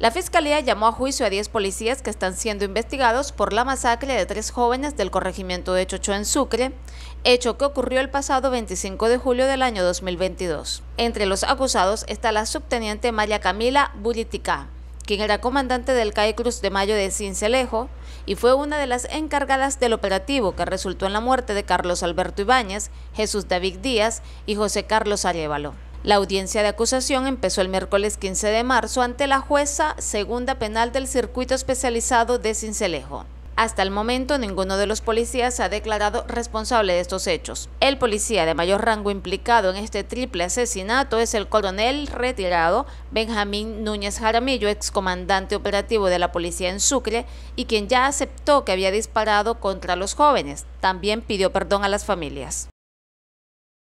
La fiscalía llamó a juicio a 10 policías que están siendo investigados por la masacre de tres jóvenes del corregimiento de Chocho en Sucre, hecho que ocurrió el pasado 25 de julio del año 2022. Entre los acusados está la subteniente María Camila Buritica, quien era comandante del CAE Cruz de Mayo de Cincelejo y fue una de las encargadas del operativo que resultó en la muerte de Carlos Alberto Ibáñez, Jesús David Díaz y José Carlos Arevalo. La audiencia de acusación empezó el miércoles 15 de marzo ante la jueza segunda penal del circuito especializado de Cincelejo. Hasta el momento ninguno de los policías se ha declarado responsable de estos hechos. El policía de mayor rango implicado en este triple asesinato es el coronel retirado Benjamín Núñez Jaramillo, excomandante operativo de la policía en Sucre, y quien ya aceptó que había disparado contra los jóvenes. También pidió perdón a las familias.